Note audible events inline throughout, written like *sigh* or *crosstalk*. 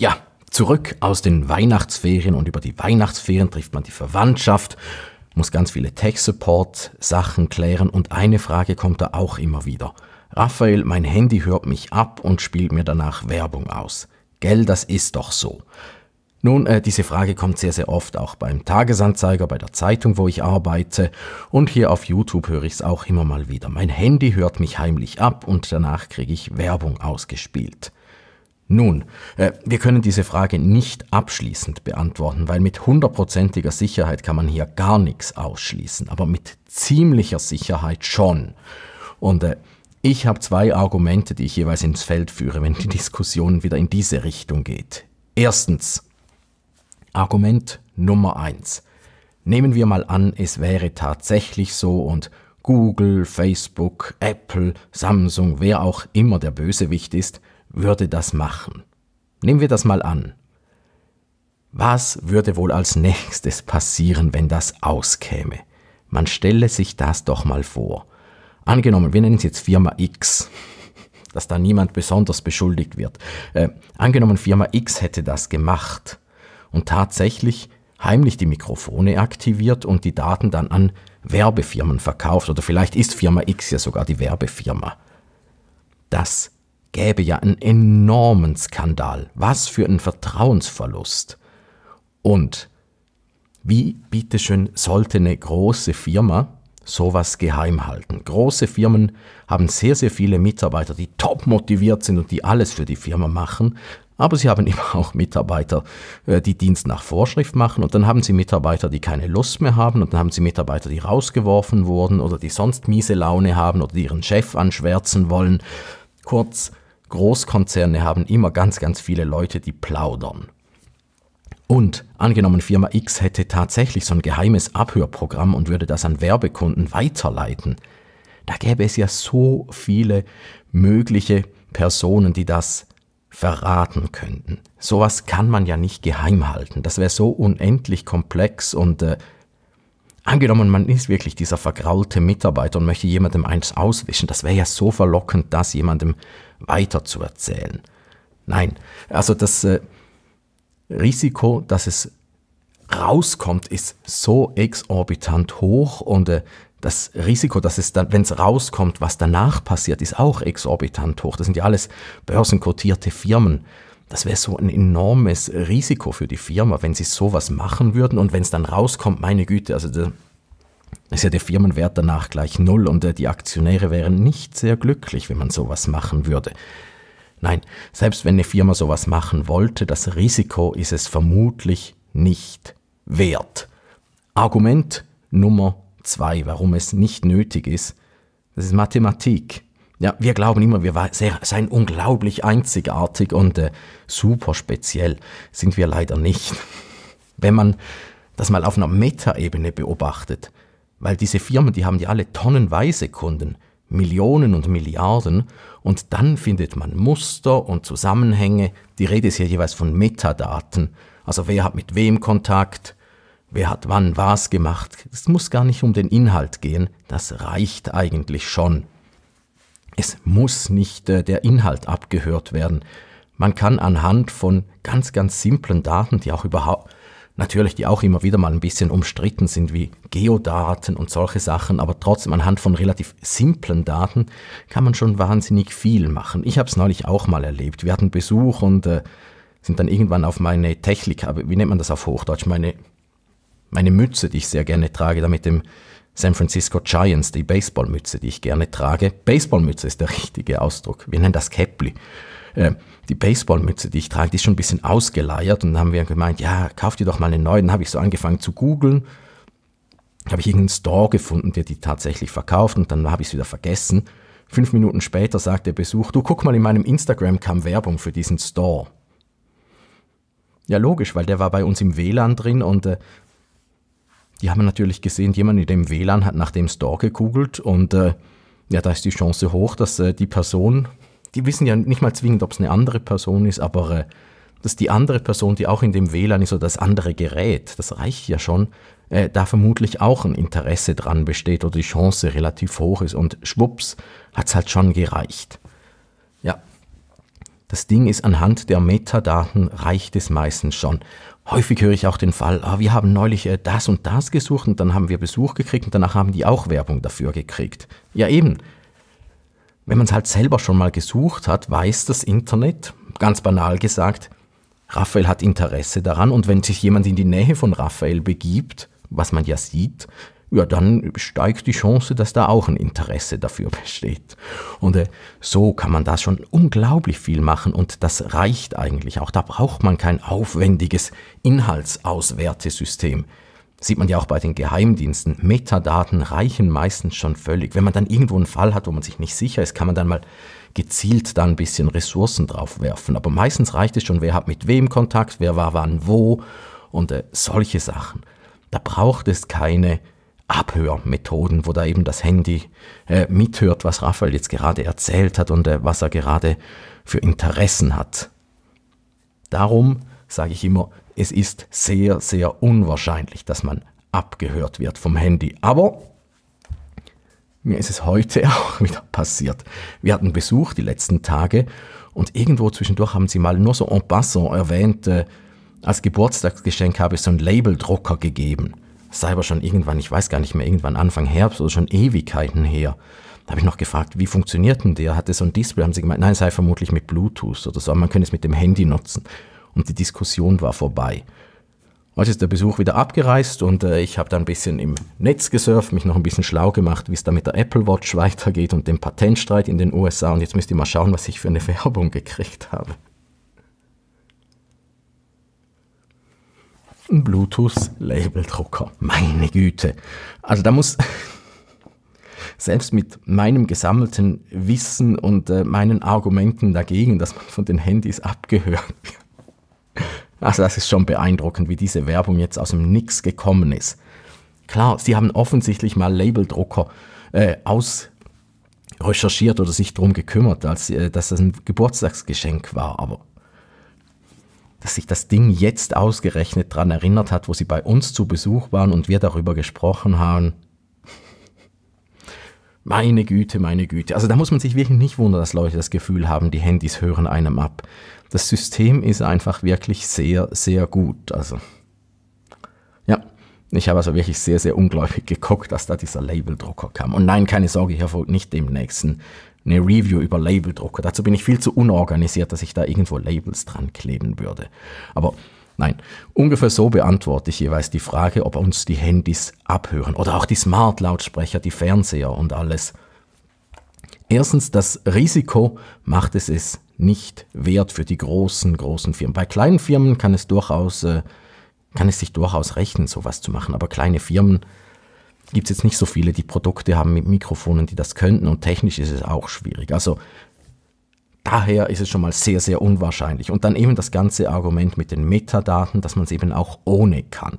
Ja, zurück aus den Weihnachtsferien und über die Weihnachtsferien trifft man die Verwandtschaft, muss ganz viele Tech-Support-Sachen klären und eine Frage kommt da auch immer wieder. Raphael, mein Handy hört mich ab und spielt mir danach Werbung aus. Gell, das ist doch so. Nun, äh, diese Frage kommt sehr, sehr oft auch beim Tagesanzeiger, bei der Zeitung, wo ich arbeite und hier auf YouTube höre ich es auch immer mal wieder. Mein Handy hört mich heimlich ab und danach kriege ich Werbung ausgespielt. Nun, äh, wir können diese Frage nicht abschließend beantworten, weil mit hundertprozentiger Sicherheit kann man hier gar nichts ausschließen, aber mit ziemlicher Sicherheit schon. Und äh, ich habe zwei Argumente, die ich jeweils ins Feld führe, wenn die Diskussion wieder in diese Richtung geht. Erstens, Argument Nummer eins. Nehmen wir mal an, es wäre tatsächlich so und Google, Facebook, Apple, Samsung, wer auch immer der Bösewicht ist, würde das machen? Nehmen wir das mal an. Was würde wohl als nächstes passieren, wenn das auskäme? Man stelle sich das doch mal vor. Angenommen, wir nennen es jetzt Firma X, dass da niemand besonders beschuldigt wird. Äh, angenommen, Firma X hätte das gemacht und tatsächlich heimlich die Mikrofone aktiviert und die Daten dann an Werbefirmen verkauft oder vielleicht ist Firma X ja sogar die Werbefirma. Das gäbe ja einen enormen Skandal. Was für ein Vertrauensverlust. Und wie bitteschön sollte eine große Firma sowas geheim halten? Große Firmen haben sehr, sehr viele Mitarbeiter, die top motiviert sind und die alles für die Firma machen. Aber sie haben *laughs* immer auch Mitarbeiter, äh, die Dienst nach Vorschrift machen und dann haben sie Mitarbeiter, die keine Lust mehr haben und dann haben sie Mitarbeiter, die rausgeworfen wurden oder die sonst miese Laune haben oder die ihren Chef anschwärzen wollen. Kurz, Großkonzerne haben immer ganz, ganz viele Leute, die plaudern. Und angenommen, Firma X hätte tatsächlich so ein geheimes Abhörprogramm und würde das an Werbekunden weiterleiten, da gäbe es ja so viele mögliche Personen, die das verraten könnten. Sowas kann man ja nicht geheim halten. Das wäre so unendlich komplex und äh, angenommen, man ist wirklich dieser vergraulte Mitarbeiter und möchte jemandem eins auswischen, das wäre ja so verlockend, das jemandem weiterzuerzählen. Nein, also das äh, Risiko, dass es rauskommt, ist so exorbitant hoch und äh, das Risiko, dass es dann, wenn es rauskommt, was danach passiert, ist auch exorbitant hoch. Das sind ja alles börsenkotierte Firmen. Das wäre so ein enormes Risiko für die Firma, wenn sie sowas machen würden und wenn es dann rauskommt, meine Güte, also das, ist ja der Firmenwert danach gleich null und äh, die Aktionäre wären nicht sehr glücklich, wenn man sowas machen würde. Nein, selbst wenn eine Firma sowas machen wollte, das Risiko ist es vermutlich nicht wert. Argument Nummer zwei, warum es nicht nötig ist, das ist Mathematik. Ja, wir glauben immer, wir seien unglaublich einzigartig und äh, super speziell. Sind wir leider nicht. Wenn man das mal auf einer Metaebene beobachtet, weil diese Firmen, die haben ja alle tonnenweise Kunden, Millionen und Milliarden, und dann findet man Muster und Zusammenhänge. Die Rede ist ja jeweils von Metadaten, also wer hat mit wem Kontakt, wer hat wann was gemacht. Es muss gar nicht um den Inhalt gehen, das reicht eigentlich schon. Es muss nicht äh, der Inhalt abgehört werden. Man kann anhand von ganz, ganz simplen Daten, die auch überhaupt Natürlich, die auch immer wieder mal ein bisschen umstritten sind, wie Geodaten und solche Sachen, aber trotzdem anhand von relativ simplen Daten kann man schon wahnsinnig viel machen. Ich habe es neulich auch mal erlebt. Wir hatten Besuch und äh, sind dann irgendwann auf meine Technik, wie nennt man das auf Hochdeutsch, meine, meine Mütze, die ich sehr gerne trage, da mit dem San Francisco Giants, die Baseballmütze, die ich gerne trage. Baseballmütze ist der richtige Ausdruck. Wir nennen das Kepli. Äh, die Baseballmütze, die ich trage, die ist schon ein bisschen ausgeleiert. Und dann haben wir gemeint, ja, kauf dir doch mal eine neue. Dann habe ich so angefangen zu googeln. Habe ich irgendeinen Store gefunden, der die tatsächlich verkauft. Und dann habe ich es wieder vergessen. Fünf Minuten später sagt der Besuch, du guck mal, in meinem Instagram kam Werbung für diesen Store. Ja, logisch, weil der war bei uns im WLAN drin und äh, die haben natürlich gesehen, jemand in dem WLAN hat nach dem Store gegoogelt und äh, ja, da ist die Chance hoch, dass äh, die Person die wissen ja nicht mal zwingend, ob es eine andere Person ist, aber äh, dass die andere Person, die auch in dem WLAN ist oder das andere Gerät, das reicht ja schon, äh, da vermutlich auch ein Interesse dran besteht oder die Chance relativ hoch ist und schwupps, hat es halt schon gereicht. Ja, das Ding ist, anhand der Metadaten reicht es meistens schon. Häufig höre ich auch den Fall, ah, wir haben neulich äh, das und das gesucht und dann haben wir Besuch gekriegt und danach haben die auch Werbung dafür gekriegt. Ja eben, wenn man es halt selber schon mal gesucht hat, weiß das Internet, ganz banal gesagt, Raphael hat Interesse daran und wenn sich jemand in die Nähe von Raphael begibt, was man ja sieht, ja, dann steigt die Chance, dass da auch ein Interesse dafür besteht. Und äh, so kann man da schon unglaublich viel machen und das reicht eigentlich auch. Da braucht man kein aufwendiges Inhaltsauswertesystem. Sieht man ja auch bei den Geheimdiensten. Metadaten reichen meistens schon völlig. Wenn man dann irgendwo einen Fall hat, wo man sich nicht sicher ist, kann man dann mal gezielt da ein bisschen Ressourcen drauf werfen. Aber meistens reicht es schon, wer hat mit wem Kontakt, wer war wann wo und äh, solche Sachen. Da braucht es keine Abhörmethoden, wo da eben das Handy äh, mithört, was Raphael jetzt gerade erzählt hat und äh, was er gerade für Interessen hat. Darum sage ich immer, es ist sehr, sehr unwahrscheinlich, dass man abgehört wird vom Handy. Aber mir ist es heute *laughs* auch wieder passiert. Wir hatten Besuch die letzten Tage und irgendwo zwischendurch haben sie mal nur so en passant erwähnt, äh, als Geburtstagsgeschenk habe ich so einen Labeldrucker gegeben. Das sei aber schon irgendwann, ich weiß gar nicht mehr, irgendwann Anfang Herbst oder schon Ewigkeiten her. Da habe ich noch gefragt, wie funktioniert denn der? Hatte so ein Display? Haben sie gemeint, nein, sei vermutlich mit Bluetooth oder so, man könnte es mit dem Handy nutzen und die Diskussion war vorbei. Heute ist der Besuch wieder abgereist und äh, ich habe da ein bisschen im Netz gesurft, mich noch ein bisschen schlau gemacht, wie es da mit der Apple Watch weitergeht und dem Patentstreit in den USA. Und jetzt müsst ihr mal schauen, was ich für eine *laughs* Werbung gekriegt habe. Ein Bluetooth-Labeldrucker. Meine Güte. Also da muss, *laughs* selbst mit meinem gesammelten Wissen und äh, meinen Argumenten dagegen, dass man von den Handys abgehört wird, also das ist schon beeindruckend, wie diese Werbung jetzt aus dem Nix gekommen ist. Klar, sie haben offensichtlich mal Labeldrucker äh, aus oder sich darum gekümmert, als, äh, dass das ein Geburtstagsgeschenk war, aber dass sich das Ding jetzt ausgerechnet daran erinnert hat, wo sie bei uns zu Besuch waren und wir darüber gesprochen haben. Meine Güte, meine Güte. Also da muss man sich wirklich nicht wundern, dass Leute das Gefühl haben, die Handys hören einem ab das System ist einfach wirklich sehr, sehr gut. Also, ja, ich habe also wirklich sehr, sehr ungläubig geguckt, dass da dieser Labeldrucker kam. Und nein, keine Sorge, hier folgt nicht demnächst eine Review über Labeldrucker. Dazu bin ich viel zu unorganisiert, dass ich da irgendwo Labels dran kleben würde. Aber Nein, ungefähr so beantworte ich jeweils die Frage, ob uns die Handys abhören oder auch die Smart-Lautsprecher, die Fernseher und alles. Erstens, das Risiko macht es es nicht wert für die großen, großen Firmen. Bei kleinen Firmen kann es durchaus, äh, kann es sich durchaus rechnen, sowas zu machen, aber kleine Firmen gibt es jetzt nicht so viele, die Produkte haben mit Mikrofonen, die das könnten und technisch ist es auch schwierig. Also daher ist es schon mal sehr, sehr unwahrscheinlich. Und dann eben das ganze Argument mit den Metadaten, dass man es eben auch ohne kann.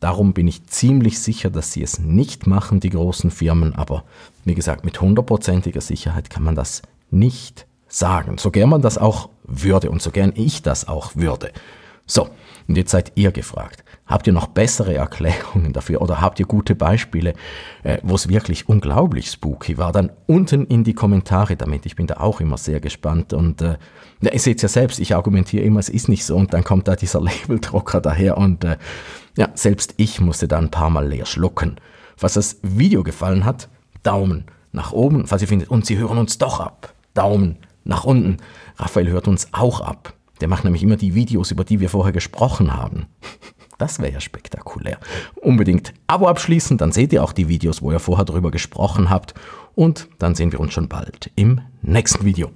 Darum bin ich ziemlich sicher, dass sie es nicht machen, die großen Firmen, aber wie gesagt, mit hundertprozentiger Sicherheit kann man das nicht machen sagen, so gern man das auch würde und so gern ich das auch würde. So, und jetzt seid ihr gefragt. Habt ihr noch bessere Erklärungen dafür oder habt ihr gute Beispiele, äh, wo es wirklich unglaublich spooky war? Dann unten in die Kommentare damit. Ich bin da auch immer sehr gespannt und äh, ihr seht es ja selbst, ich argumentiere immer, es ist nicht so und dann kommt da dieser *laughs* Labeldrucker daher und äh, ja, selbst ich musste da ein paar Mal leer schlucken. Falls das Video gefallen hat, Daumen nach oben. Falls ihr findet, und sie hören uns doch ab, Daumen nach unten. Raphael hört uns auch ab. Der macht nämlich immer die Videos, über die wir vorher gesprochen haben. *laughs* Das wäre ja spektakulär. Unbedingt Abo abschließen, dann seht ihr auch die Videos, wo ihr vorher drüber gesprochen habt. Und dann sehen wir uns schon bald im nächsten Video.